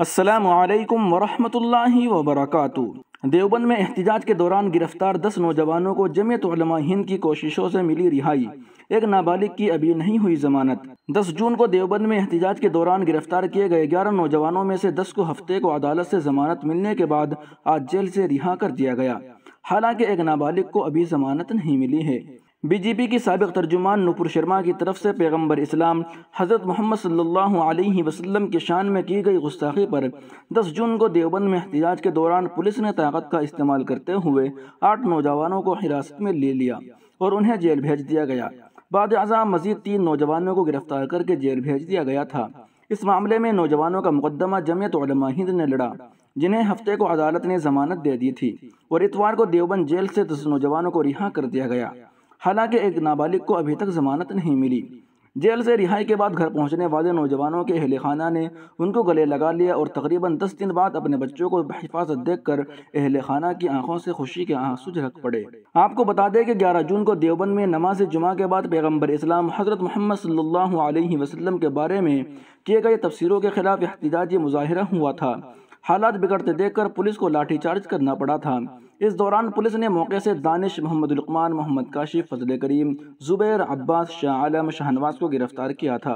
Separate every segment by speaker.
Speaker 1: असलकम वरहमल वबरक देवबंद में एहतजाज के दौरान गिरफ्तार दस नौजवानों को जमीयत हिंद की कोशिशों से मिली रिहाई एक नाबालिग की अभी नहीं हुई जमानत दस जून को देवबंद में एहतजाज के दौरान गिरफ्तार किए गए ग्यारह नौजवानों में से दस को हफ्ते को अदालत से जमानत मिलने के बाद आज जेल से रिहा कर दिया गया हालांकि एक नाबालिग को अभी जमानत नहीं मिली है बीजेपी की सबक तर्जुमान नूपुर शर्मा की तरफ से पैगम्बर इस्लाम हज़रत मोहम्मद सल्लल्लाहु अलैहि वसल्लम शान में की गई गुस्ताखी पर 10 जून को देवबंद में एहतजाज के दौरान पुलिस ने ताकत का इस्तेमाल करते हुए आठ नौजवानों को हिरासत में ले लिया और उन्हें जेल भेज दिया गया बाद अजा मजीद तीन नौजवानों को गिरफ्तार करके जेल भेज दिया गया था इस मामले में नौजवानों का मुकदमा जमयत हिंद ने लड़ा जिन्हें हफ्ते को अदालत ने जमानत दे दी थी और इतवार को देवबंद जेल से दस नौजवानों को रिहा कर दिया गया हालांकि एक नाबालिग को अभी तक जमानत नहीं मिली जेल से रिहाई के बाद घर पहुंचने वाले नौजवानों के अहल खाना ने उनको गले लगा लिया और तकरीबन दस दिन बाद अपने बच्चों को हिफाजत देख कर अहल खाना की आंखों से खुशी के आंसू झलक पड़े आपको बता दें कि 11 जून को देवबंद में नमाज जुमा के बाद पैगम्बर इस्लाम हजरत मोहम्मद सल्लल्लाहु अलैहि वसल्लम के बारे में किए गए तफसरों के खिलाफ एहतजाजी मुजाहरा हुआ था हालात बिगड़ते देखकर पुलिस को लाठी चार्ज करना पड़ा था इस दौरान पुलिस ने मौके से दानिश मोहम्मद लुकमान मोहम्मद काशिफ फजल करीम जुबैर अब्बास शाह आलम शाहनवाज को गिरफ्तार किया था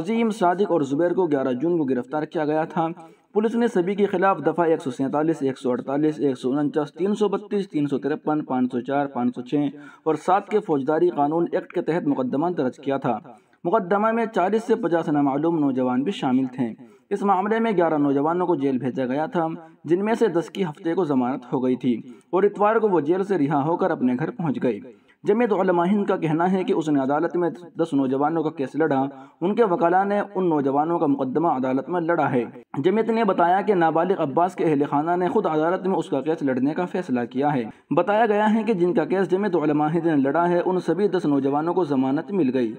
Speaker 1: अजीम सादिक और जुबैर को 11 जून को गिरफ्तार किया गया था पुलिस ने सभी के खिलाफ दफ़ा एक सौ सैंतालीस एक सौ अड़तालीस एक सौ उनचास तीन सौ बत्तीस तीन सौ तिरपन पाँच सौ चार पाँच सौ छः और सात के फौजदारी कानून एक्ट के तहत मुकदमा दर्ज किया था मुकदमा में चालीस से पचास नामालूम नौजवान भी शामिल थे इस मामले में ग्यारह नौजवानों को जेल भेजा गया था जिनमें से दस की हफ्ते को जमानत हो गई थी और इतवार को वो जेल से रिहा होकर अपने घर पहुँच गई जमीत हिंद का कहना है कि उसने अदालत में दस नौजवानों का केस लड़ा उनके वकला ने उन नौजवानों का मुकदमा अदालत में लड़ा है जमीत ने बताया कि नाबालिग अब्बास के अहल खाना ने खुद अदालत में उसका केस लड़ने का फैसला किया है बताया गया है कि जिनका केस जमीत हिंद ने लड़ा है उन सभी दस नौजवानों को जमानत मिल गई